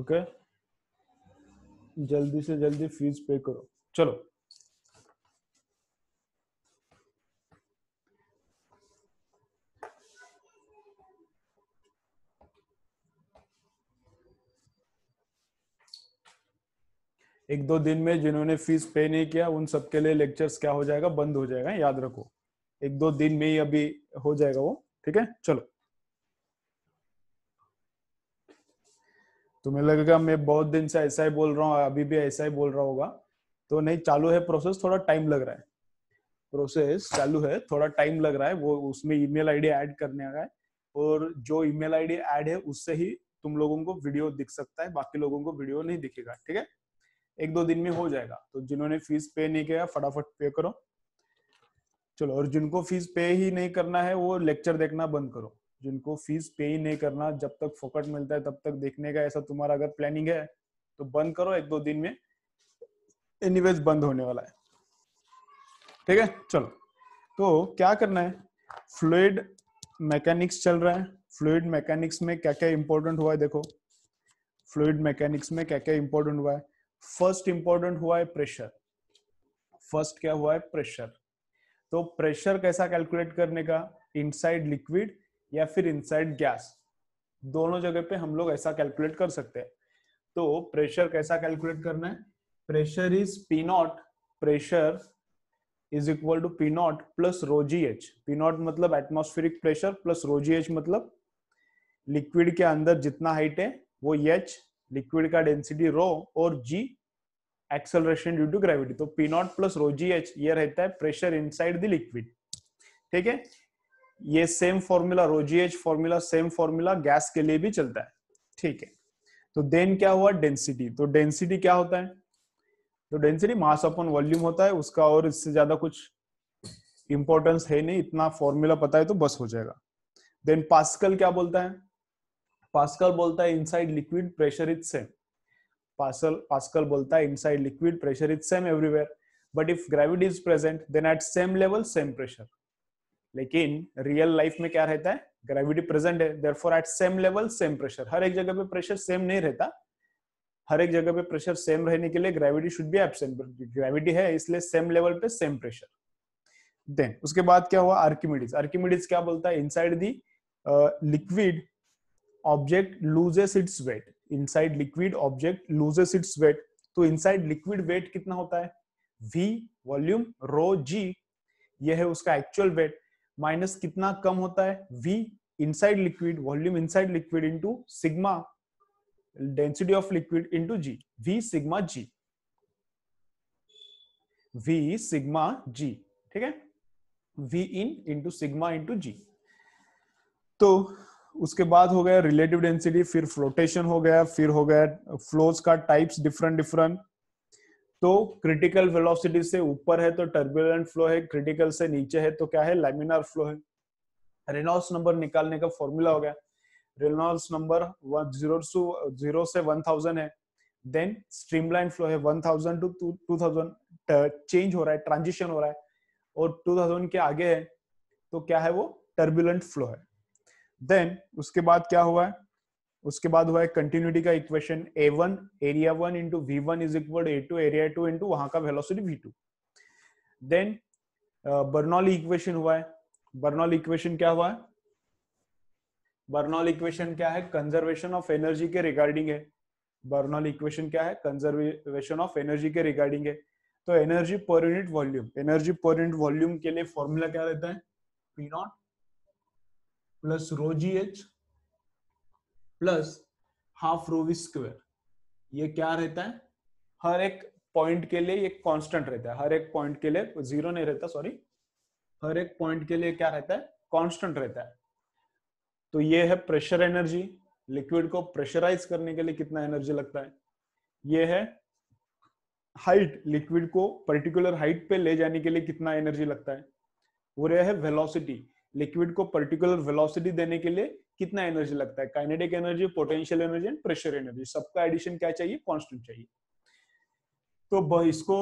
Okay जल्दी से जल्दी फीस पे करो चलो एक दो दिन में जिन्होंने फीस पे नहीं किया उन सबके लिए लेक्चर्स क्या हो जाएगा बंद हो जाएगा याद रखो एक दो दिन में ही अभी हो जाएगा वो ठीक है चलो तुम्हें तो लगेगा मैं बहुत दिन से ऐसा ही बोल रहा हूँ अभी भी ऐसा ही बोल रहा होगा तो नहीं चालू है प्रोसेस थोड़ा टाइम लग रहा है प्रोसेस चालू है थोड़ा टाइम लग रहा है वो उसमें ईमेल आईडी ऐड करने का है और जो ईमेल आईडी ऐड है उससे ही तुम लोगों को वीडियो दिख सकता है बाकी लोगों को वीडियो नहीं दिखेगा ठीक है एक दो दिन में हो जाएगा तो जिन्होंने फीस पे नहीं किया फटाफट पे करो चलो और जिनको फीस पे ही नहीं करना है वो लेक्चर देखना बंद करो जिनको फीस पे ही नहीं करना जब तक फोकट मिलता है तब तक देखने का ऐसा तुम्हारा अगर प्लानिंग है तो बंद करो एक दो दिन में एनीवेज बंद होने वाला है ठीक है चलो तो क्या करना है फ्लूड मैकेनिक्स चल रहा है फ्लूड मैकेनिक्स में क्या क्या इंपॉर्टेंट हुआ है देखो फ्लूड मैकेनिक्स में क्या क्या इंपॉर्टेंट हुआ है फर्स्ट इंपॉर्टेंट हुआ है प्रेशर फर्स्ट क्या हुआ है प्रेशर तो प्रेशर कैसा कैलकुलेट करने का इनसाइड लिक्विड या फिर इनसाइड गैस दोनों जगह पे हम लोग ऐसा कैलकुलेट कर सकते हैं तो प्रेशर कैसा कैलकुलेट करना है pressure is P nought pressure is equal to P nought plus rho g H P nought मतलब atmospheric pressure plus rho g H मतलब लिक्विड के अंदर जितना हाइट है वो एच लिक्विड का डेंसिटी रो और G acceleration due to gravity तो P nought plus rho g H ये रहता है प्रेशर साइड द लिक्विड ठीक है ये same formula rho g H formula same formula gas के लिए भी चलता है ठीक है तो देन क्या हुआ डेंसिटी तो डेंसिटी क्या होता है तो डेंसिटी मास अपॉन वॉल्यूम होता है उसका और इससे ज्यादा कुछ इंपॉर्टेंस है नहीं इतना फॉर्मूला पता है तो बस हो जाएगा देन पास्कल क्या बोलता है पास्कल बोलता है inside liquid pressure is same Pascal Pascal बोलता है inside liquid pressure is same everywhere but if gravity is present then at same level same pressure लेकिन रियल लाइफ में क्या रहता है ग्रेविटी प्रेजेंट है therefore at same level same pressure हर एक जगह पे प्रेशर सेम नहीं रहता हर एक जगह पे प्रेशर सेम रहने के लिए gravity should be absent gravity है इसलिए सेम लेवल पे सेम प्रेशर देन उसके बाद क्या हुआ आर्किमिडीज आर्किमिडीज क्या बोलता है inside the liquid object loses its weight inside liquid object loses its weight तो इनसाइड लिक्विड वेट कितना होता है वी वॉल्यूम रो जी यह है उसका एक्चुअल वेट माइनस कितना कम होता है v inside liquid volume inside liquid into sigma density of liquid into g v sigma g v sigma g ठीक है v in into sigma into g तो उसके बाद हो गया रिलेटिव डेंसिटी फिर फ्लोटेशन हो गया फिर हो गया फ्लोज का टाइप्स डिफरेंट डिफरेंट तो क्रिटिकल वेलोसिटी से ऊपर है तो टर्बुलेंट फ्लो है क्रिटिकल से नीचे है तो क्या है लेमिनार फ्लो है रेनॉल्स नंबर निकालने का फॉर्मूला हो गया रेनॉल्स नंबर जीरो से वन थाउजेंड है देन स्ट्रीमलाइन फ्लो है one thousand to two thousand change हो रहा है ट्रांजिशन हो रहा है और टू थाउजेंड के आगे है तो क्या है वो टर्बुलेंट फ्लो है देन उसके बाद क्या हुआ है उसके बाद हुआ है कंटिन्यूटी का equation A one area one into V one is equal A two area two into वहां का velocity V two then Bernoulli equation हुआ है बर्नॉल इक्वेशन क्या हुआ है बर्नॉल इक्वेशन क्या है कंजर्वेशन ऑफ एनर्जी के रिगार्डिंग है बर्नॉल इक्वेशन क्या है कंजर्वेशन ऑफ एनर्जी के रिगार्डिंग है तो energy per unit volume energy per unit volume के लिए फॉर्मूला क्या रहता है P nought plus rho g H plus half rho V square ये क्या रहता है हर एक पॉइंट के लिए ये कांस्टेंट रहता है हर एक पॉइंट के लिए जीरो नहीं रहता सॉरी हर एक पॉइंट के लिए क्या रहता है कांस्टेंट रहता है तो ये है प्रेशर एनर्जी लिक्विड को प्रेशराइज करने के लिए कितना एनर्जी लगता है ये है हाइट लिक्विड को पर्टिकुलर हाइट पे ले जाने के लिए कितना एनर्जी लगता है और यह है वेलोसिटी लिक्विड को पर्टिकुलर वेलोसिटी देने के लिए कितना एनर्जी लगता है kinetic energy potential energy and pressure energy सबका एडिशन क्या चाहिए कॉन्स्टेंट चाहिए तो इसको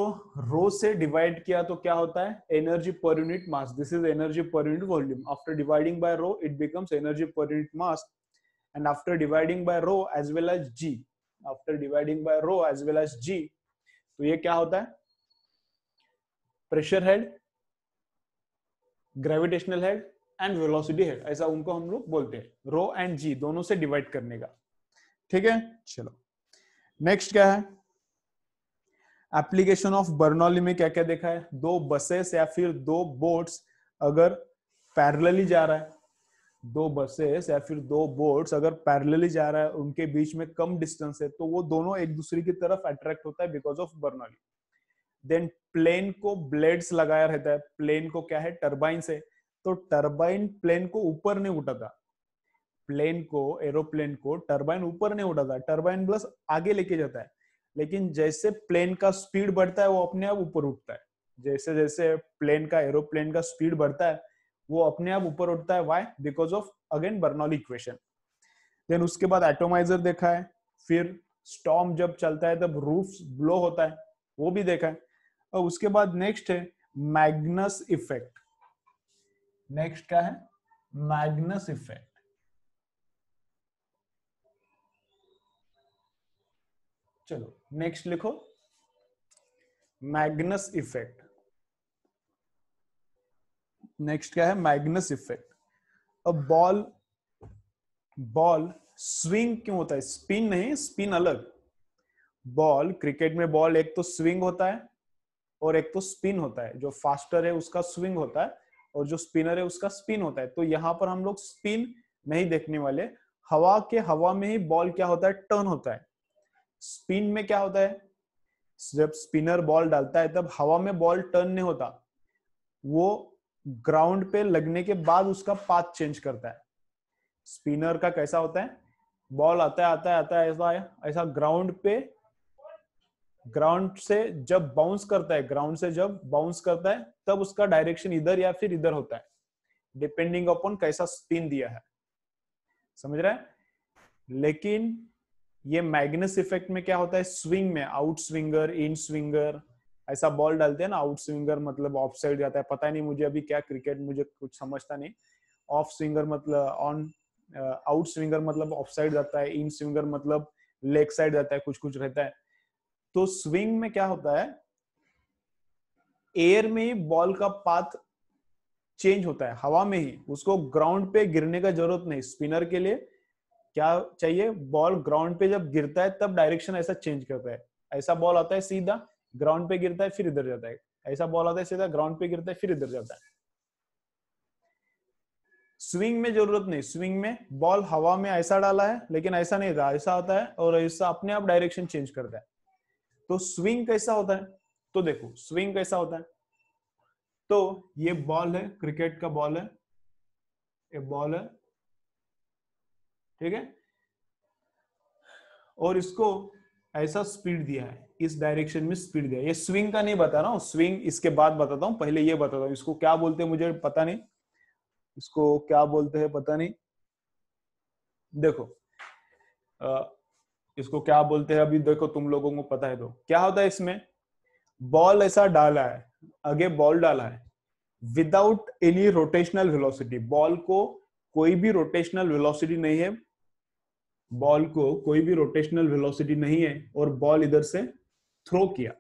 रो से डिवाइड किया तो क्या होता है energy per unit mass this is energy per unit volume after dividing by rho it becomes energy per unit mass and after dividing by rho as well as G after dividing by rho as well as G तो ये क्या होता है pressure head gravitational head and velocity head ऐसा उनको हम लोग बोलते हैं रो एंड जी दोनों से डिवाइड करने का ठीक है चलो नेक्स्ट क्या है एप्लीकेशन ऑफ बर्नौली में क्या क्या देखा है दो बसेस या फिर दो बोट्स अगर पैरेलली जा रहा है दो बसेस या फिर दो बोट्स अगर पैरेलली जा रहा है उनके बीच में कम डिस्टेंस है तो वो दोनों एक दूसरे की तरफ अट्रैक्ट होता है because of Bernoulli then plane को ब्लेड्स लगाया रहता है प्लेन को क्या है टर्बाइन से तो टर्बाइन प्लेन को ऊपर नहीं उठाता प्लेन को एरोप्लेन को टर्बाइन ऊपर नहीं उठाता टर्बाइन प्लस आगे लेके जाता है लेकिन जैसे प्लेन का स्पीड बढ़ता है वो अपने आप ऊपर उठता है जैसे जैसे प्लेन का एरोप्लेन का स्पीड बढ़ता है वो अपने आप ऊपर उठता है why because of again Bernoulli equation then उसके बाद एटोमाइजर देखा है फिर स्टॉम जब चलता है तब रूफ ब्लो होता है वो भी देखा है और उसके बाद नेक्स्ट है मैग्नस इफेक्ट नेक्स्ट क्या है मैग्नस इफेक्ट चलो नेक्स्ट लिखो मैग्नस इफेक्ट नेक्स्ट क्या है मैग्नस इफेक्ट अब बॉल बॉल स्विंग क्यों होता है स्पिन नहीं स्पिन अलग बॉल क्रिकेट में बॉल एक तो स्विंग होता है और एक तो स्पिन होता है जो फास्टर है उसका स्विंग होता है और जो स्पिनर है उसका स्पिन होता है तो यहाँ पर हम लोग स्पिन नहीं देखने वाले हवा के हवा में ही बॉल क्या होता है टर्न होता है स्पिन में क्या होता है जब स्पिनर बॉल डालता है तब हवा में बॉल टर्न नहीं होता वो ग्राउंड पे लगने के बाद उसका पाथ चेंज करता है स्पिनर का कैसा होता है बॉल आता है आता है आता है ऐसा ऐसा ग्राउंड पे ग्राउंड से जब बाउंस करता है ग्राउंड से जब बाउंस करता है तब उसका डायरेक्शन इधर या फिर इधर होता है डिपेंडिंग अपॉन कैसा स्पिन दिया है समझ रहा है लेकिन ये मैग्नस इफेक्ट में क्या होता है स्विंग में आउट स्विंगर इन स्विंगर ऐसा बॉल डालते हैं ना आउट स्विंगर मतलब ऑफ साइड जाता है पता नहीं मुझे अभी क्या क्रिकेट मुझे कुछ समझता नहीं ऑफ स्विंगर मतलब ऑन आउट स्विंगर मतलब ऑफ साइड जाता है इन स्विंगर मतलब लेग साइड जाता है कुछ कुछ रहता है तो स्विंग में क्या होता है एयर में ही बॉल का पाथ चेंज होता है हवा में ही उसको ग्राउंड पे गिरने का जरूरत नहीं स्पिनर के लिए क्या चाहिए बॉल ग्राउंड पे जब गिरता है तब डायरेक्शन ऐसा चेंज करता है ऐसा बॉल आता है सीधा ग्राउंड पे गिरता है फिर इधर जाता है ऐसा बॉल आता है सीधा ग्राउंड पे गिरता है फिर इधर जाता है स्विंग में जरूरत नहीं स्विंग में बॉल हवा में ऐसा डाला है लेकिन ऐसा नहीं था ऐसा होता है और ऐसा अपने आप डायरेक्शन चेंज करता है तो स्विंग कैसा होता है तो देखो स्विंग कैसा होता है तो ये बॉल है क्रिकेट का बॉल है ये बॉल है ठीक है और इसको ऐसा स्पीड दिया है इस डायरेक्शन में स्पीड दिया ये स्विंग का नहीं बता रहा हूं स्विंग इसके बाद बताता हूं पहले ये बताता हूं इसको क्या बोलते हैं मुझे पता नहीं इसको क्या बोलते हैं पता नहीं देखो आ, इसको क्या बोलते हैं अभी देखो तुम लोगों को पता है तो क्या होता है इसमें बॉल ऐसा डाला है आगे बॉल डाला है without any rotational velocity ball को कोई भी रोटेशनल वेलोसिटी नहीं है बॉल को कोई भी रोटेशनल वेलोसिटी नहीं है और बॉल इधर से थ्रो किया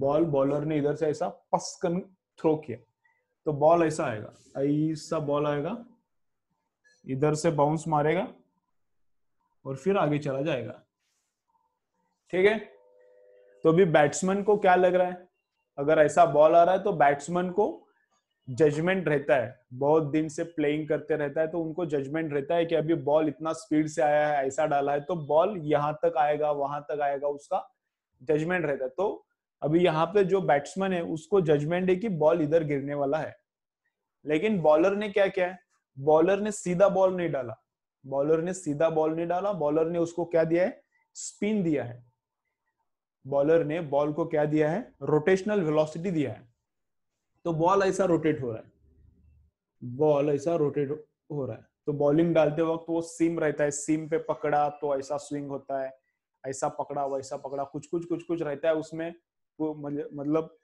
बॉल बॉलर ने इधर से ऐसा पसकन थ्रो किया तो बॉल ऐसा आएगा ऐसा बॉल आएगा इधर से बाउंस मारेगा और फिर आगे चला जाएगा ठीक है तो अभी बैट्समैन को क्या लग रहा है अगर ऐसा बॉल आ रहा है तो बैट्समैन को जजमेंट रहता है बहुत दिन से प्लेइंग करते रहता है तो उनको जजमेंट रहता है कि अभी बॉल इतना स्पीड से आया है ऐसा डाला है तो बॉल यहां तक आएगा वहां तक आएगा उसका जजमेंट रहता है तो अभी यहाँ पे जो बैट्समैन है उसको जजमेंट है कि बॉल इधर गिरने वाला है लेकिन बॉलर ने क्या किया है बॉलर ने सीधा बॉल नहीं डाला बॉलर ने सीधा बॉल नहीं डाला बॉलर ने उसको क्या दिया है स्पिन दिया है बॉलर ने बॉल को क्या दिया है रोटेशनल वेलोसिटी दिया है तो बॉल ऐसा रोटेट हो रहा है बॉल ऐसा रोटेट हो रहा है तो बॉलिंग डालते वक्त वो सीम रहता है सीम पे पकड़ा तो ऐसा स्विंग होता है ऐसा पकड़ा वैसा पकड़ा कुछ कुछ कुछ कुछ रहता है उसमें वो मतलब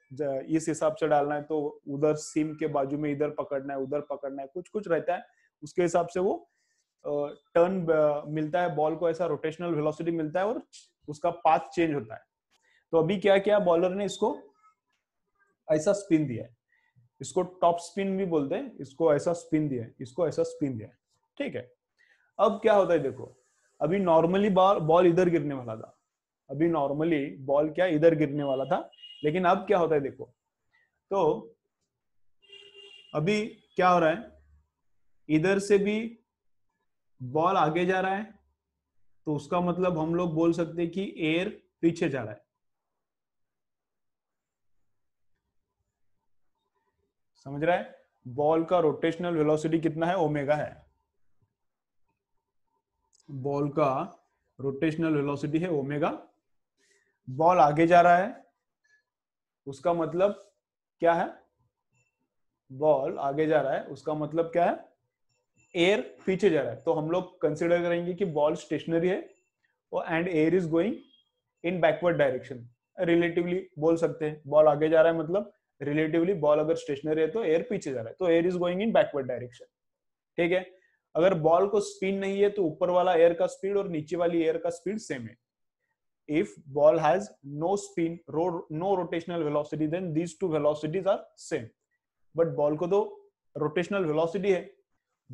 इस हिसाब से डालना है तो उधर सीम के बाजू में इधर पकड़ना है उधर पकड़ना है कुछ कुछ रहता है उसके हिसाब से वो टर्न मिलता है बॉल को ऐसा रोटेशनल वेलोसिटी मिलता है और उसका पाथ चेंज होता है तो अभी क्या किया बॉलर ने इसको ऐसा स्पिन दिया है इसको टॉप स्पिन भी बोलते हैं इसको ऐसा स्पिन दिया है इसको ऐसा स्पिन दिया है ठीक है अब क्या होता है देखो अभी नॉर्मली बॉल बॉल इधर गिरने वाला था अभी नॉर्मली बॉल क्या इधर गिरने वाला था लेकिन अब क्या होता है देखो तो अभी क्या हो रहा है इधर से भी बॉल आगे जा रहा है तो उसका मतलब हम लोग बोल सकते हैं कि एयर पीछे जा रहा है समझ रहा है बॉल का रोटेशनल वेलोसिटी कितना है ओमेगा है बॉल का रोटेशनल वेलोसिटी है ओमेगा बॉल आगे जा रहा है उसका मतलब क्या है बॉल आगे जा रहा है उसका मतलब क्या है एयर पीछे जा रहा है तो हम लोग कंसिडर करेंगे कि बॉल स्टेशनरी है और and air is going in backward direction relatively बोल सकते हैं बॉल आगे जा रहा है मतलब रिलेटिवली बॉल अगर स्टेशनरी है तो एयर पीछे जा रहा है तो air is going in backward direction ठीक है अगर बॉल को स्पिन नहीं है तो ऊपर वाला एयर का स्पीड और नीचे वाली एयर का स्पीड सेम है if ball has no spin ro no rotational velocity then these two velocities are same but ball को तो rotational velocity है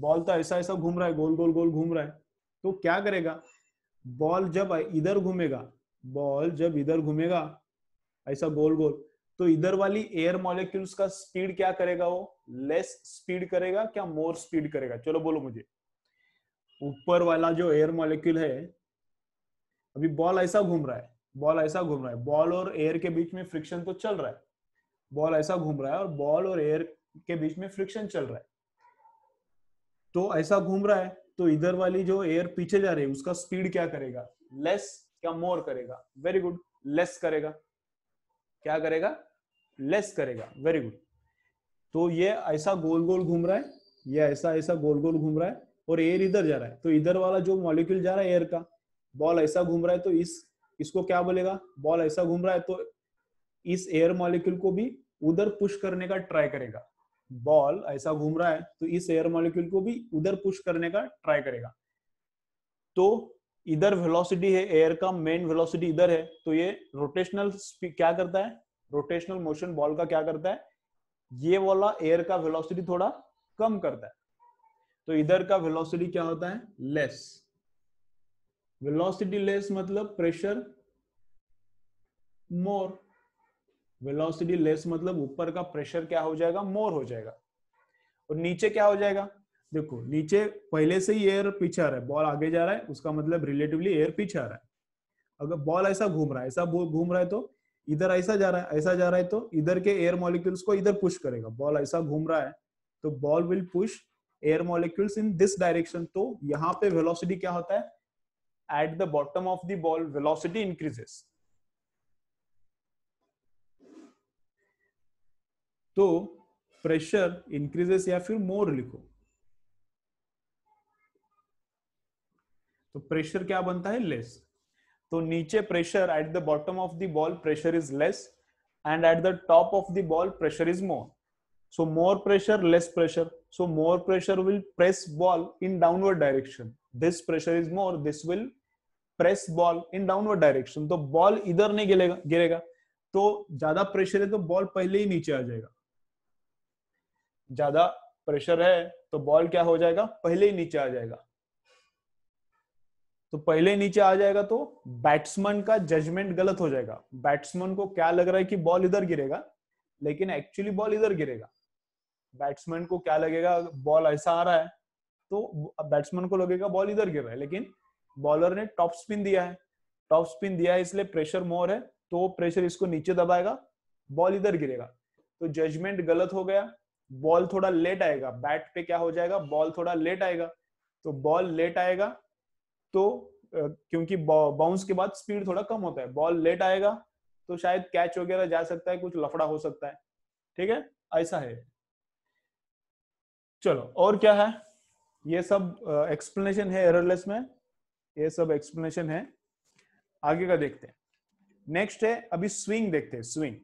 बॉल तो ऐसा ऐसा घूम रहा है गोल गोल गोल घूम रहा है तो क्या करेगा बॉल जब इधर घूमेगा बॉल जब इधर घूमेगा ऐसा गोल गोल तो इधर वाली एयर मॉलिक्यूल्स का स्पीड क्या करेगा वो लेस स्पीड करेगा क्या मोर स्पीड करेगा चलो बोलो मुझे ऊपर वाला जो एयर मॉलिक्यूल है अभी बॉल ऐसा घूम रहा है बॉल ऐसा घूम रहा है बॉल और एयर के बीच में फ्रिक्शन तो चल रहा है बॉल ऐसा घूम रहा है और बॉल और एयर के बीच में फ्रिक्शन चल रहा है तो ऐसा घूम रहा है तो इधर वाली जो एयर पीछे जा रही है उसका स्पीड क्या करेगा लेस क्या मोर करेगा वेरी गुड लेस करेगा क्या करेगा लेस करेगा वेरी गुड तो ये ऐसा गोल गोल घूम रहा है ये ऐसा ऐसा गोल गोल घूम रहा है और एयर इधर जा रहा है तो इधर वाला जो मॉलिक्यूल जा रहा है एयर का बॉल ऐसा घूम रहा है तो इस इसको क्या बोलेगा बॉल ऐसा घूम रहा है तो इस एयर मॉलिक्यूल को भी उधर पुश करने का ट्राई करेगा बॉल ऐसा घूम रहा है तो इस एयर मॉलिक्यूल को भी उधर पुश करने का ट्राई करेगा तो इधर वेलोसिटी है एयर का मेन वेलोसिटी इधर है तो ये रोटेशनल क्या करता है रोटेशनल मोशन बॉल का क्या करता है ये वाला एयर का वेलोसिटी थोड़ा कम करता है तो इधर का वेलोसिटी क्या होता है लेस वेलोसिटी लेस मतलब प्रेशर मोर वेलोसिटी लेस मतलब ऊपर का प्रेशर क्या हो जाएगा मोर हो जाएगा और नीचे क्या हो जाएगा देखो नीचे पहले से ही एयर पीछे आ रहा है बॉल आगे जा रहा है उसका मतलब रिलेटिवली एयर पीछे आ रहा है अगर बॉल ऐसा घूम रहा है ऐसा घूम रहा है तो इधर ऐसा जा रहा है ऐसा जा रहा है तो इधर के एयर मॉलिक्यूल्स को इधर पुश करेगा बॉल ऐसा घूम रहा है तो ball will push air molecules in this direction तो यहाँ पे वेलोसिटी क्या होता है at the bottom of the ball velocity increases तो प्रेशर इंक्रीजेस या फिर मोर लिखो तो प्रेशर क्या बनता है लेस तो नीचे pressure at the bottom of the ball pressure is less and at the top of the ball pressure is more so more pressure less pressure so more pressure will press ball in downward direction this pressure is more this will press ball in downward direction तो ball इधर नहीं गिरेगा गिरेगा तो ज्यादा pressure है तो ball पहले ही नीचे आ जाएगा ज्यादा प्रेशर है तो बॉल क्या हो जाएगा पहले ही नीचे आ जाएगा तो पहले नीचे आ जाएगा तो बैट्समैन का जजमेंट गलत हो जाएगा बैट्समैन को क्या लग रहा है कि बॉल इधर गिरेगा लेकिन एक्चुअली बॉल इधर गिरेगा बैट्समैन को क्या लगेगा बॉल ऐसा आ रहा है तो बैट्समैन को लगेगा बॉल इधर गिर रहा है लेकिन बॉलर ने टॉप स्पिन दिया है टॉप स्पिन दिया है इसलिए प्रेशर मोर है तो प्रेशर इसको नीचे दबाएगा बॉल इधर गिरेगा तो जजमेंट गलत हो गया बॉल थोड़ा लेट आएगा बैट पे क्या हो जाएगा बॉल थोड़ा लेट आएगा तो बॉल लेट आएगा तो क्योंकि बाउंस के बाद स्पीड थोड़ा कम होता है बॉल लेट आएगा तो शायद कैच वगैरह जा सकता है कुछ लफड़ा हो सकता है ठीक है ऐसा है चलो और क्या है ये सब एक्सप्लेनेशन है एररलेस में ये सब एक्सप्लेनेशन है आगे का देखते हैं नेक्स्ट है अभी स्विंग देखते हैं स्विंग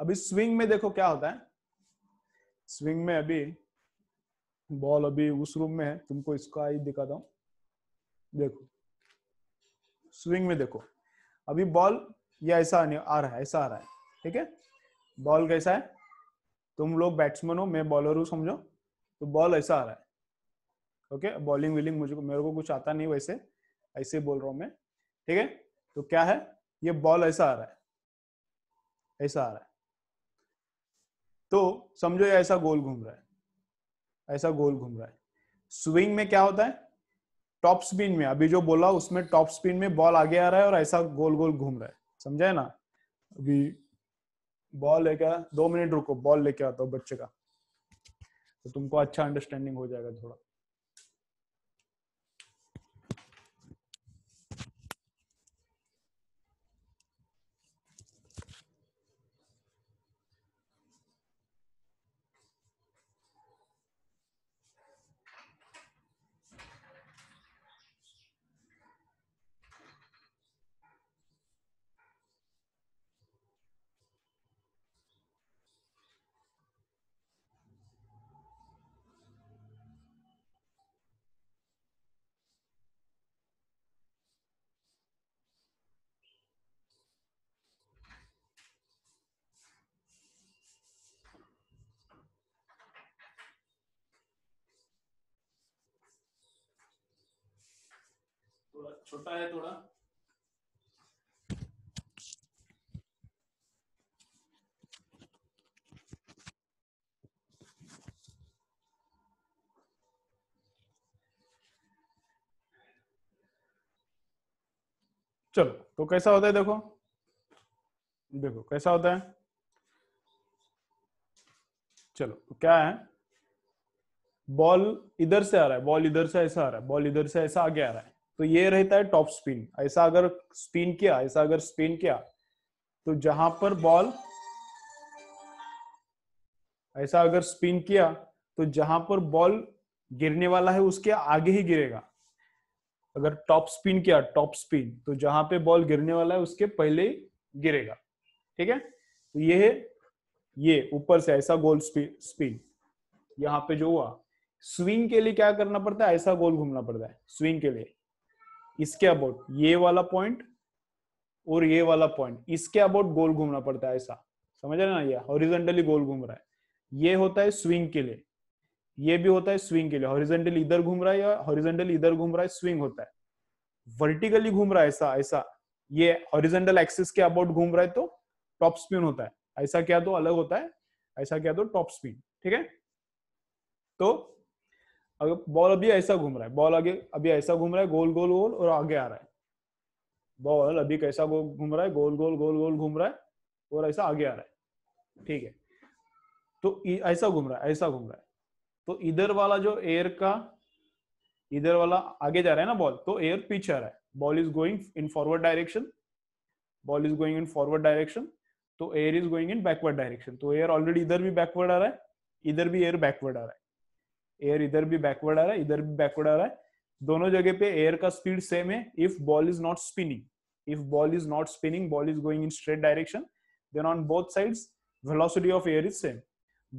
अभी स्विंग में देखो क्या होता है स्विंग में अभी बॉल अभी उस रूम में है तुमको इसका ही दिखाता हूं देखो स्विंग में देखो अभी बॉल ये ऐसा आ रहा है ऐसा आ रहा है ठीक है बॉल कैसा है तुम लोग बैट्समैन हो मैं बॉलर हूं समझो तो बॉल ऐसा आ रहा है ओके बॉलिंग विलिंग मुझे मेरे को कुछ आता नहीं वैसे ऐसे बोल रहा हूँ मैं ठीक है तो क्या है ये बॉल ऐसा आ रहा है ऐसा आ रहा है तो समझो ये ऐसा गोल घूम रहा है ऐसा गोल घूम रहा है स्विंग में क्या होता है टॉप स्पिन में अभी जो बोला उसमें टॉप स्पिन में बॉल आगे आ रहा है और ऐसा गोल गोल घूम रहा है समझा ना अभी बॉल लेके दो मिनट रुको बॉल लेके आता हूँ बच्चे का तो तुमको अच्छा अंडरस्टैंडिंग हो जाएगा थोड़ा छोटा है थोड़ा चलो तो कैसा होता है देखो देखो कैसा होता है चलो तो क्या है बॉल इधर से आ रहा है बॉल इधर से ऐसा आ रहा है बॉल इधर से ऐसा आगे आ रहा है तो ये रहता है टॉप स्पिन ऐसा अगर स्पिन किया ऐसा अगर स्पिन किया तो जहां पर बॉल ऐसा अगर स्पिन किया तो जहां पर बॉल गिरने वाला है उसके आगे ही गिरेगा अगर टॉप स्पिन किया टॉप स्पिन तो जहां पे बॉल गिरने वाला है उसके पहले गिरेगा ठीक है तो ये है ये ऊपर से ऐसा गोल स्पिन यहां पे जो हुआ स्विंग के लिए क्या करना पड़ता है ऐसा गोल घूमना पड़ता है स्विंग के लिए इसके अबाउट ये वाला पॉइंट और ये वाला पॉइंट इसके अबाउट गोल घूमना पड़ता है ऐसा समझ रहे ना ये हॉरिजेंटली गोल घूम रहा है ये होता है स्विंग के लिए ये भी होता है स्विंग के लिए हॉरिजेंटली इधर घूम रहा है या हॉरिजेंटली इधर घूम रहा है स्विंग होता है वर्टिकली घूम रहा है ऐसा ऐसा ये हॉरिजेंटल एक्सिस के अबाउट घूम रहा है तो टॉप स्पिन होता है ऐसा क्या तो अलग होता है ऐसा क्या तो टॉप स्पिन ठीक है तो अगर बॉल अभी ऐसा घूम रहा है बॉल आगे अभी ऐसा घूम रहा है गोल गोल गोल और आगे आ रहा है बॉल अभी कैसा घूम रहा है गोल गोल गोल गोल घूम रहा है और ऐसा आगे आ रहा है ठीक है तो ऐसा घूम रहा है ऐसा घूम रहा है तो इधर वाला जो एयर का इधर वाला आगे जा रहा है ना बॉल तो एयर पीछे आ रहा है ball is going in forward direction ball is going in forward direction तो air is going in backward direction तो एयर ऑलरेडी इधर भी बैकवर्ड आ रहा है इधर भी एयर बैकवर्ड आ रहा है एयर इधर भी बैकवर्ड आ रहा है इधर भी बैकवर्ड आ रहा है दोनों जगह पे एयर का स्पीड सेम है if ball is not spinning if ball is not spinning ball is going in straight direction then on both sides velocity of air is same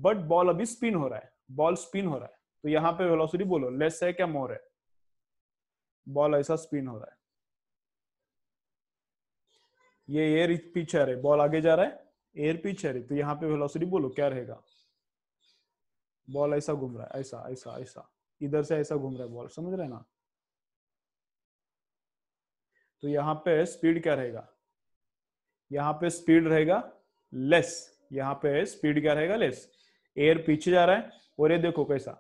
but ball अभी spin हो रहा है ball spin हो रहा है तो यहाँ पे वेलोसिटी बोलो लेस है क्या मोर है बॉल ऐसा स्पिन हो रहा है ये एयर पीछे आ रहा है बॉल आगे जा रहा है एयर पीछे आ रही तो यहाँ पे वेलोसिटी बोलो क्या रहेगा बॉल ऐसा घूम रहा है ऐसा ऐसा ऐसा इधर से ऐसा घूम रहा है बॉल समझ रहे ना तो यहाँ पे स्पीड क्या रहेगा यहाँ पे स्पीड रहेगा लेस यहाँ पे स्पीड क्या रहेगा लेस एयर पीछे जा रहा है और ये देखो कैसा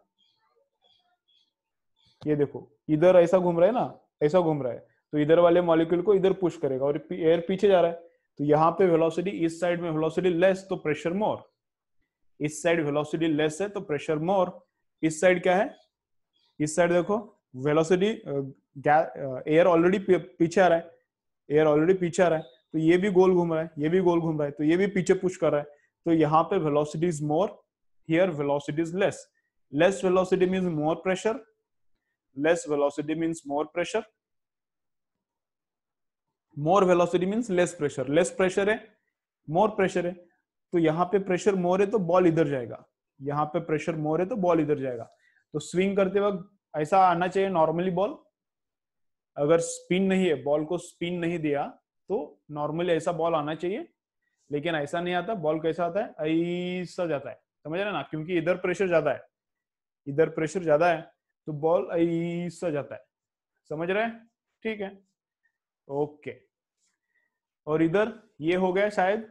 ये देखो इधर ऐसा घूम रहा है ना ऐसा घूम रहा है तो इधर वाले मॉलिक्यूल को इधर पुश करेगा और एयर पीछे जा रहा है तो यहाँ पे वेलोसिटी इस साइड में वेलोसिटी लेस तो प्रेशर मोर इस साइड वेलोसिटी लेस है तो प्रेशर मोर इस साइड क्या है इस साइड देखो वेलोसिटी एयर ऑलरेडी पीछे आ रहा है एयर ऑलरेडी पीछे आ रहा है तो ये भी गोल घूम रहा है ये भी गोल घूम रहा है तो ये भी पीछे पुश कर रहा है तो यहाँ पे velocity is more here velocity is less less velocity means more pressure less velocity means more pressure more velocity means less pressure less pressure है मोर प्रेशर है तो यहाँ पे प्रेशर मोर है तो बॉल इधर जाएगा यहाँ पे प्रेशर मोर है तो बॉल इधर जाएगा तो स्विंग करते वक्त ऐसा आना चाहिए नॉर्मली बॉल अगर स्पिन नहीं है बॉल को स्पिन नहीं दिया तो नॉर्मली ऐसा बॉल आना चाहिए लेकिन ऐसा नहीं आता बॉल कैसा आता है ऐसा जाता है समझ रहे ना क्योंकि इधर प्रेशर ज्यादा है इधर प्रेशर ज्यादा है तो बॉल ऐसा जाता है समझ रहे ठीक है ओके और इधर ये हो गया शायद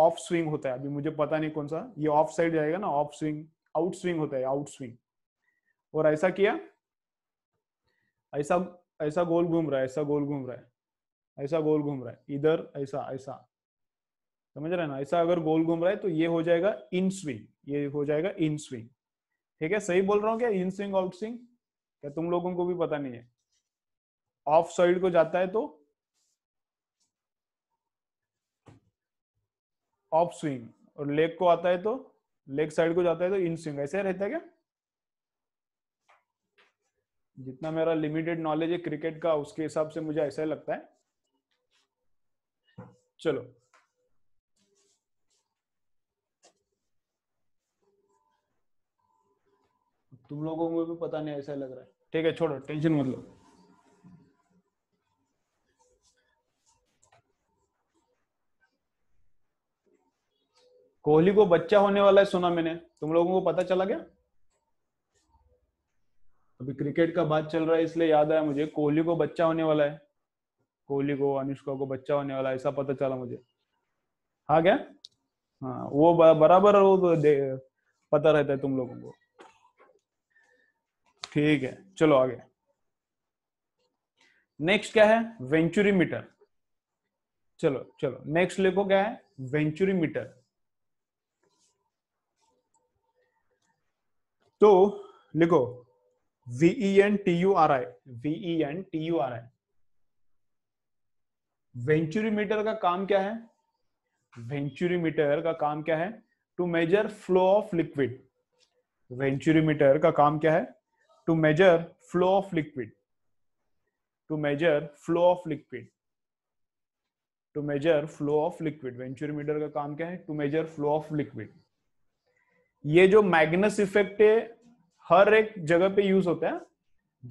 ऑफ स्विंग होता है अभी मुझे पता नहीं कौन सा ये ऑफ साइड जाएगा ना ऑफ स्विंग आउट स्विंग होता है आउट स्विंग और ऐसा किया ऐसा ऐसा गोल घूम रहा है ऐसा गोल घूम रहा है ऐसा गोल घूम रहा है इधर ऐसा ऐसा समझ रहे ना ऐसा अगर गोल घूम रहा है तो ये हो जाएगा इन स्विंग ये हो जाएगा इन स्विंग ठीक है सही बोल रहा हूँ क्या इन स्विंग आउट स्विंग क्या तुम लोगों को भी पता नहीं है ऑफ साइड को जाता है तो ऑफ स्विंग और लेग को आता है तो लेग साइड को जाता है तो इन स्विंग ऐसे रहता है क्या जितना मेरा लिमिटेड नॉलेज है क्रिकेट का उसके हिसाब से मुझे ऐसा लगता है चलो तुम लोगों को भी पता नहीं ऐसा लग रहा है ठीक है छोड़ो टेंशन मत लो कोहली को बच्चा होने वाला है सुना मैंने तुम लोगों को पता चला क्या अभी क्रिकेट का बात चल रहा है इसलिए याद आया मुझे कोहली को बच्चा होने वाला है कोहली को अनुष्का को बच्चा होने वाला है ऐसा पता चला मुझे हाँ क्या हाँ वो बराबर वो तो पता रहता है तुम लोगों को ठीक है चलो आगे नेक्स्ट क्या है वेंचुरी मीटर चलो चलो नेक्स्ट लिखो क्या है वेंचुरी मीटर तो लिखो V E N T U R I V E N T U R I venturimeter का काम क्या है वेंचुरीमीटर का काम क्या है to measure flow of liquid venturimeter का काम क्या है to measure flow of liquid to measure flow of liquid to measure flow of liquid venturimeter का काम क्या है to measure flow of liquid ये जो मैग्नस इफेक्ट है हर एक जगह पे यूज होता है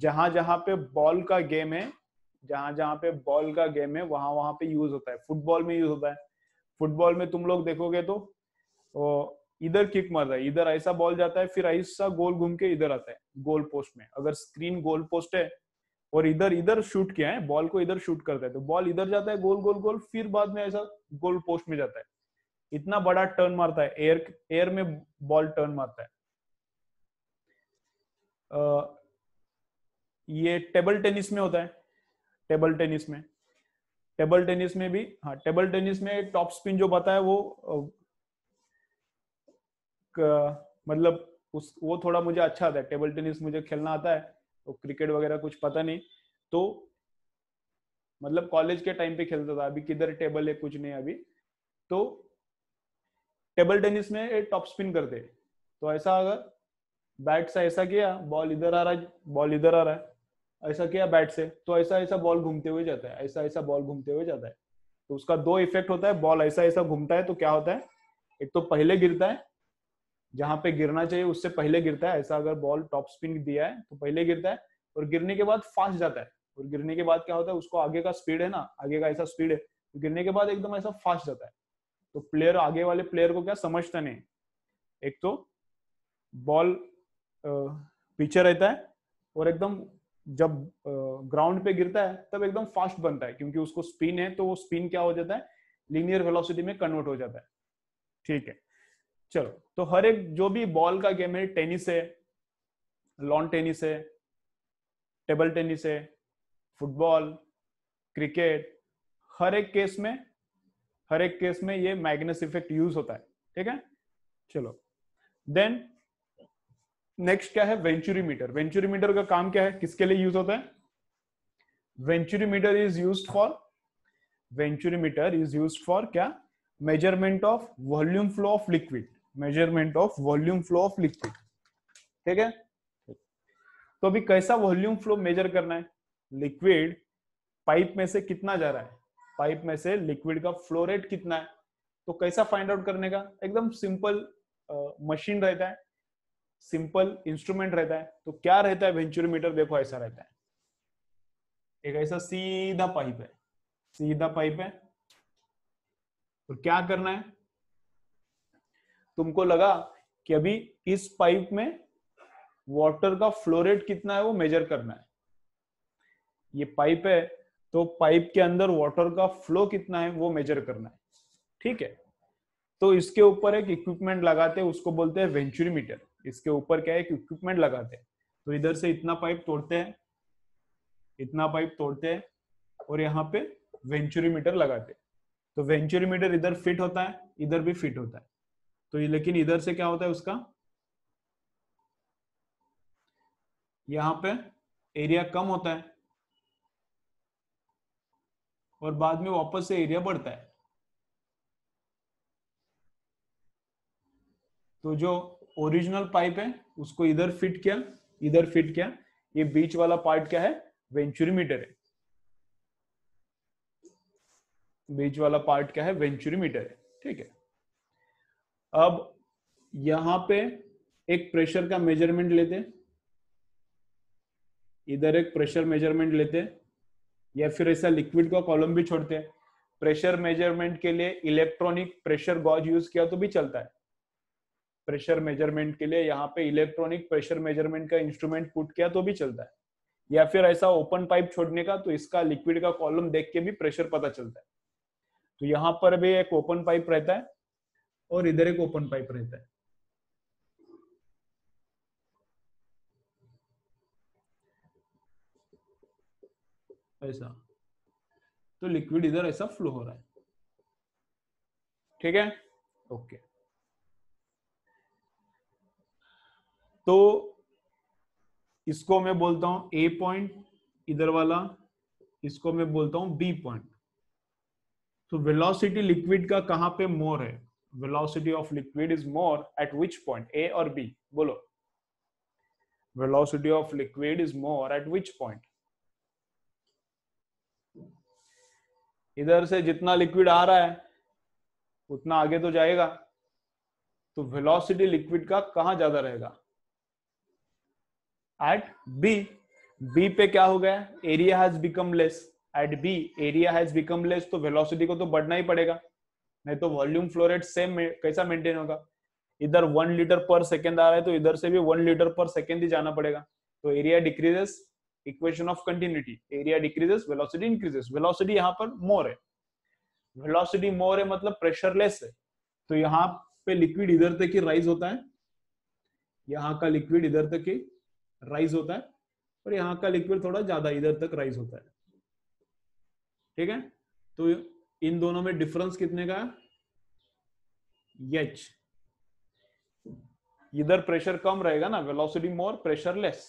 जहां जहां पे बॉल का गेम है जहां जहां पे बॉल का गेम है वहां वहां पे यूज होता है फुटबॉल में यूज होता है फुटबॉल में तुम लोग देखोगे तो इधर किक मारता है इधर ऐसा बॉल जाता है फिर ऐसा गोल घूम के इधर आता है गोल पोस्ट में अगर स्क्रीन गोल पोस्ट है और इधर इधर शूट किया है बॉल को इधर शूट करता है तो बॉल इधर जाता है गोल गोल गोल फिर बाद में ऐसा गोल पोस्ट में जाता है इतना बड़ा टर्न मारता है एयर एयर में बॉल टर्न मारता है आ, ये टेबल टेनिस में होता है टेबल टेनिस में टेबल टेनिस में भी हाँ टेबल टेनिस में टॉप स्पिन जो है वो क, मतलब उस वो थोड़ा मुझे अच्छा आता है टेबल टेनिस मुझे खेलना आता है तो क्रिकेट वगैरह कुछ पता नहीं तो मतलब कॉलेज के टाइम पे खेलता था अभी किधर टेबल है कुछ नहीं अभी तो टेबल टेनिस में टॉप स्पिन करते तो ऐसा अगर बैट से ऐसा किया बॉल इधर आ रहा है बॉल इधर आ रहा है ऐसा किया बैट से तो ऐसा ऐसा बॉल घूमते हुए जाता है ऐसा ऐसा बॉल घूमते हुए जाता है तो उसका दो इफेक्ट होता है बॉल ऐसा ऐसा घूमता है तो क्या होता है एक तो पहले गिरता है जहां पे गिरना चाहिए उससे पहले गिरता है ऐसा अगर बॉल टॉप स्पिन दिया है तो पहले गिरता है और गिरने के बाद फास्ट जाता है और गिरने के बाद क्या होता है उसको आगे का स्पीड है ना आगे का ऐसा स्पीड है तो गिरने के बाद एकदम ऐसा फास्ट जाता है तो प्लेयर आगे वाले प्लेयर को क्या समझता नहीं एक तो बॉल पीछे रहता है और एकदम जब ग्राउंड पे गिरता है तब एकदम फास्ट बनता है क्योंकि उसको स्पिन है तो वो स्पिन क्या हो जाता है लिनियर वेलोसिटी में कन्वर्ट हो जाता है ठीक है चलो तो हर एक जो भी बॉल का गेम है टेनिस है लॉन टेनिस है टेबल टेनिस है फुटबॉल क्रिकेट हर एक केस में हर एक केस में ये मैग्नस इफेक्ट यूज होता है ठीक है चलो देन नेक्स्ट क्या है वेंचुरी मीटर वेंचुरी मीटर का काम क्या है किसके लिए यूज होता है venturi meter is use for venturi meter is use for क्या measurement of volume flow of liquid measurement of volume flow of liquid ठीक है तो अभी कैसा वॉल्यूम फ्लो मेजर करना है लिक्विड पाइप में से कितना जा रहा है पाइप में से लिक्विड का फ्लो रेट कितना है तो कैसा फाइंड आउट करने का एकदम सिंपल मशीन रहता है सिंपल इंस्ट्रूमेंट रहता है तो क्या रहता है वेंचुरीमीटर देखो ऐसा रहता है एक ऐसा सीधा पाइप है सीधा पाइप है और तो क्या करना है तुमको लगा कि अभी इस पाइप में वाटर का फ्लोरेट कितना है वो मेजर करना है ये पाइप है तो पाइप के अंदर वाटर का फ्लो कितना है वो मेजर करना है ठीक है तो इसके ऊपर एक इक्विपमेंट लगाते हैं उसको बोलते हैं वेंचुरी मीटर इसके ऊपर क्या है इक्विपमेंट लगाते हैं तो इधर से इतना पाइप तोड़ते हैं इतना पाइप तोड़ते हैं और यहाँ पे वेंचुरी मीटर लगाते हैं तो वेंचुरी मीटर इधर फिट होता है इधर भी फिट होता है तो लेकिन इधर से क्या होता है उसका यहाँ पे एरिया कम होता है और बाद में वापस से एरिया बढ़ता है तो जो ओरिजिनल पाइप है उसको इधर फिट किया इधर फिट किया ये बीच वाला पार्ट क्या है वेंचुरी मीटर है बीच वाला पार्ट क्या है वेंचुरी मीटर है ठीक है अब यहां पे एक प्रेशर का मेजरमेंट लेते इधर एक प्रेशर मेजरमेंट लेते हैं या फिर ऐसा लिक्विड का कॉलम भी छोड़ते हैं प्रेशर मेजरमेंट के लिए इलेक्ट्रॉनिक प्रेशर गॉज यूज किया तो भी चलता है प्रेशर मेजरमेंट के लिए यहाँ पे इलेक्ट्रॉनिक प्रेशर मेजरमेंट का इंस्ट्रूमेंट पुट किया तो भी चलता है या फिर ऐसा ओपन पाइप छोड़ने का तो इसका लिक्विड का कॉलम देख के भी प्रेशर पता चलता है तो यहाँ पर भी एक ओपन पाइप रहता है और इधर एक ओपन पाइप रहता है ऐसा तो लिक्विड इधर ऐसा फ्लो हो रहा है ठीक है ओके तो इसको मैं बोलता हूं ए पॉइंट इधर वाला इसको मैं बोलता हूं बी पॉइंट तो वेलोसिटी लिक्विड का कहां पे मोर है velocity of liquid is more at which point A और बी बोलो velocity of liquid is more at which point इधर से जितना लिक्विड आ रहा है उतना आगे तो जाएगा तो वेलोसिटी लिक्विड का कहा ज्यादा रहेगा एट बी बी पे क्या हो गया area has become less at B area has become less तो वेलोसिटी को तो बढ़ना ही पड़ेगा नहीं तो वॉल्यूम फ्लोरेट सेम कैसा मेंटेन होगा इधर वन लीटर पर सेकेंड आ रहा है तो इधर से भी वन लीटर पर सेकेंड ही जाना पड़ेगा तो area decreases equation of continuity area decreases velocity increases velocity यहां पर मोर है वेलोसिटी मोर है मतलब प्रेशर लेस है तो यहां पे लिक्विड इधर तक ही राइज होता है यहां का लिक्विड इधर तक ही राइज होता है और यहां का लिक्विड थोड़ा ज्यादा इधर तक राइज होता है ठीक है तो इन दोनों में डिफरेंस कितने का यच इधर प्रेशर कम रहेगा ना velocity more pressure less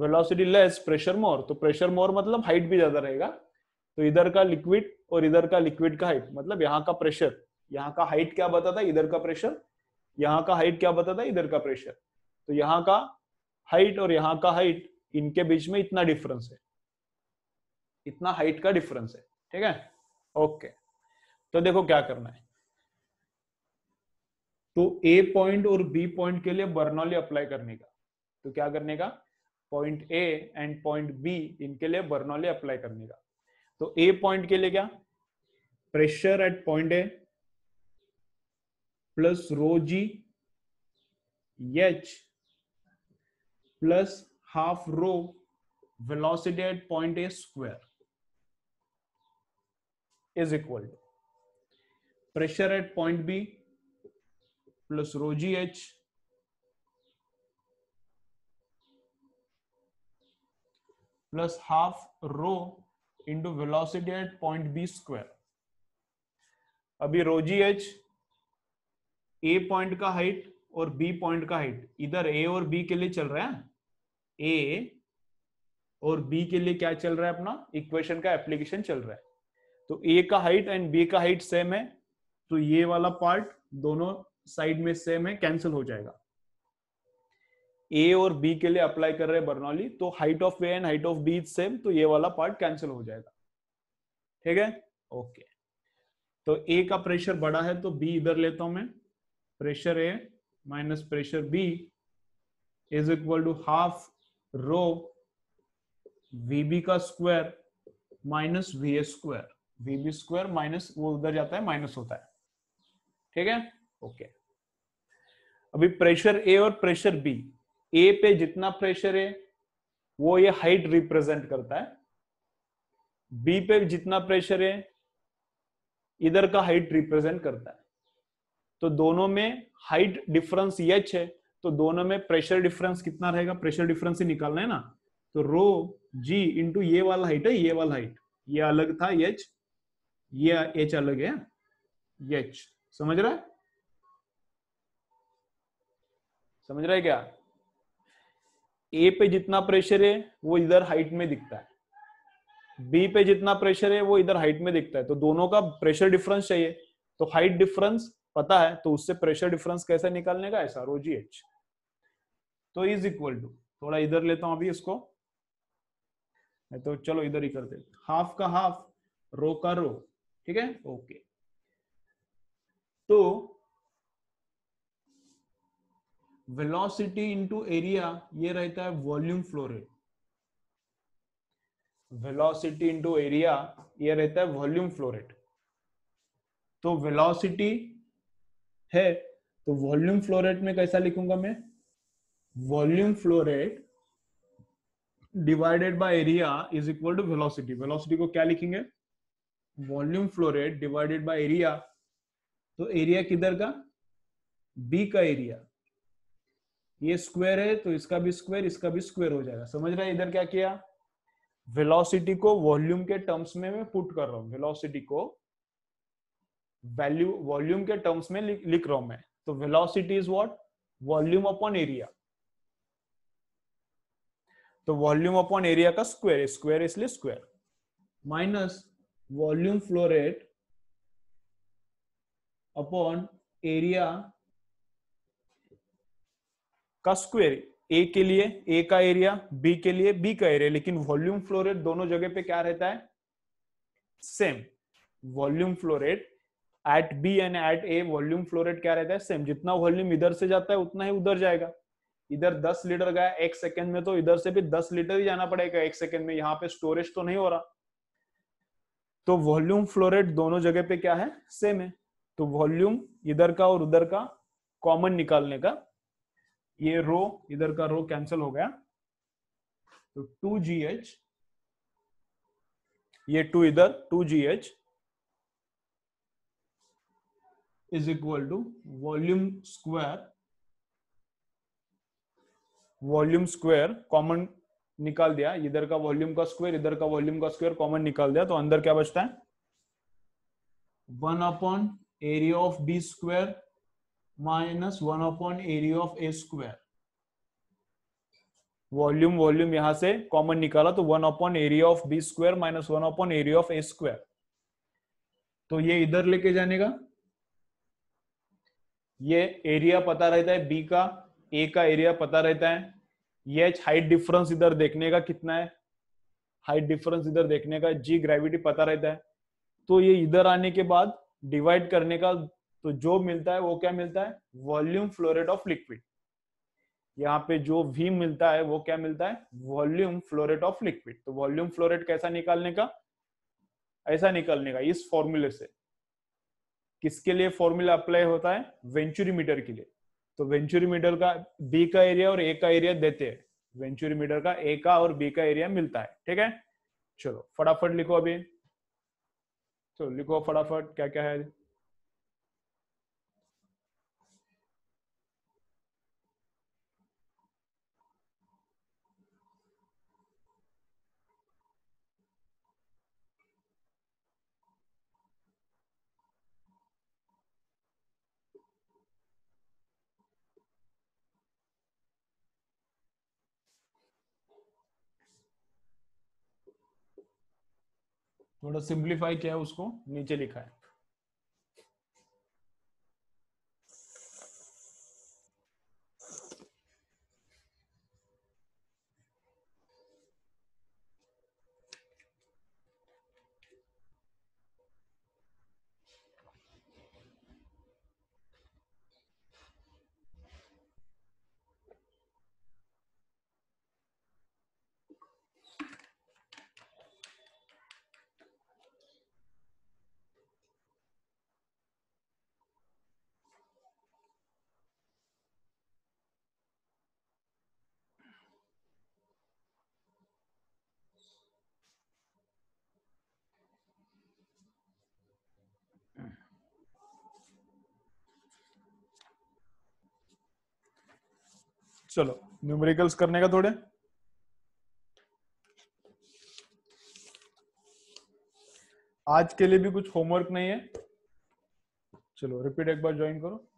velocity less pressure more तो प्रेशर मोर मतलब हाइट भी ज्यादा रहेगा तो इधर का लिक्विड और इधर का लिक्विड का हाइट मतलब यहाँ का प्रेशर यहाँ का हाइट क्या बताता है इधर का प्रेशर यहाँ का हाइट क्या बताता है इधर का प्रेशर तो यहाँ का हाइट और यहाँ का हाइट इनके बीच में इतना डिफरेंस है इतना हाइट का डिफरेंस है ठीक है ओके तो देखो क्या करना है तो ए पॉइंट और बी पॉइंट के लिए बर्नौली अप्लाई करने का तो क्या करने का point A and point B इनके लिए बर्नौली अप्लाई करने का तो ए पॉइंट के लिए क्या pressure at point A plus rho g h plus half rho velocity at point A square is equal pressure at point B plus plus rho h plus half rho into velocity at point B square. अभी rho g h A point का height और B point का height इधर A और B के लिए चल रहा है ए और बी के लिए क्या चल रहा है अपना इक्वेशन का एप्लीकेशन चल रहा है तो ए का हाइट एंड बी का हाइट सेम है तो ये वाला पार्ट दोनों साइड में सेम है कैंसिल हो जाएगा ए और बी के लिए अप्लाई कर रहे हैं बर्नौली तो height of A and height of B same तो ये वाला पार्ट कैंसिल हो जाएगा ठीक है ओके तो ए का प्रेशर बड़ा है तो बी इधर लेता हूं मैं pressure A minus pressure B is equal to half rho VB का square minus V A square VB square minus वो उधर जाता है माइनस होता है ठीक है ओके अभी प्रेशर ए और प्रेशर बी ए पे जितना प्रेशर है वो ये हाइट रिप्रेजेंट करता है बी पे जितना प्रेशर है इधर का हाइट रिप्रेजेंट करता है तो दोनों में हाइट डिफरेंस एच है तो दोनों में प्रेशर डिफरेंस कितना रहेगा प्रेशर डिफरेंस ही निकालना है ना तो रो जी इंटू ये वाला हाइट है ये वाला हाइट ये अलग था एच ये एच अलग है एच समझ रहा है समझ रहा है क्या ए पे जितना प्रेशर है वो इधर हाइट में दिखता है बी पे जितना प्रेशर है वो इधर हाइट में दिखता है तो दोनों का प्रेशर डिफरेंस चाहिए तो हाइट डिफरेंस पता है तो उससे प्रेशर डिफरेंस कैसे निकालने का ऐसा आर जी एच तो इज इक्वल टू थोड़ा इधर लेता हूं अभी इसको तो चलो इधर ही कर देते हाफ का हाफ रो का रो ठीक है ओके तो वेलोसिटी इनटू एरिया ये रहता है volume flow rate velocity into area ये रहता है वॉल्यूम फ्लो रेट तो वेलोसिटी है तो वॉल्यूम फ्लो रेट में कैसा लिखूंगा मैं volume flow rate divided by area is equal to velocity velocity को क्या लिखेंगे volume flow rate divided by area तो एरिया किधर का बी का एरिया ये स्क्वायर है तो इसका भी स्क्वायर इसका भी स्क्वायर हो जाएगा समझ रहे इधर क्या किया वेलोसिटी को वॉल्यूम के टर्म्स में मैं पुट कर रहा हूं वेलोसिटी को वैल्यू वॉल्यूम के टर्म्स में लिख, लिख रहा हूं मैं तो velocity is what volume upon area तो वॉल्यूम अपॉन एरिया का स्क्वायर स्क्वायर इसलिए square minus volume flow rate upon area का स्क्वेयर ए के लिए ए का एरिया बी के लिए बी का एरिया लेकिन वॉल्यूम फ्लोरेट दोनों जगह पे क्या रहता है same volume flow rate at B and at A volume flow rate क्या रहता है सेम जितना वॉल्यूम इधर से जाता है उतना ही उधर जाएगा इधर 10 लीटर गया एक सेकेंड में तो इधर से भी 10 लीटर ही जाना पड़ेगा एक सेकेंड में यहाँ पे स्टोरेज तो नहीं हो रहा तो वॉल्यूम फ्लोरेट दोनों जगह पे क्या है सेम है तो वॉल्यूम इधर का और उधर का कॉमन निकालने का ये रो इधर का रो कैंसिल हो गया तो टू जी एच ये टू इधर two g h is equal to volume square volume square common निकाल दिया इधर का वॉल्यूम का स्क्वायर इधर का वॉल्यूम का स्क्वायर कॉमन निकाल दिया तो अंदर क्या बचता है one upon area of B square minus one upon area of A square volume volume यहां से कॉमन निकाला तो one upon area of B square minus one upon area of A square तो ये इधर लेके जाने का ये एरिया पता रहता है बी का ए का एरिया पता रहता है ये हाइट डिफरेंस इधर देखने का कितना है हाइट डिफरेंस इधर देखने का जी ग्रेविटी पता रहता है तो ये इधर आने के बाद डिवाइड करने का तो जो मिलता है वो क्या मिलता है वॉल्यूम फ्लोरेट ऑफ लिक्विड यहाँ पे जो भी मिलता है वो क्या मिलता है वॉल्यूम फ्लोरेट ऑफ लिक्विड तो वॉल्यूम फ्लोरेट कैसा निकालने का ऐसा निकालने का इस फॉर्मूले से किसके लिए फॉर्मूला अप्लाई होता है वेंचुरी मीटर के लिए तो वेंचुरी मीटर का बी का एरिया और ए का एरिया देते हैं वेंचुरी मीटर का ए का और बी का एरिया मिलता है ठीक है चलो फटाफट लिखो अभी चलो लिखो फटाफट क्या क्या है थोड़ा सिंप्लीफाई किया है उसको नीचे लिखा है चलो न्यूमेरिकल्स करने का थोड़े आज के लिए भी कुछ होमवर्क नहीं है चलो रिपीट एक बार ज्वाइन करो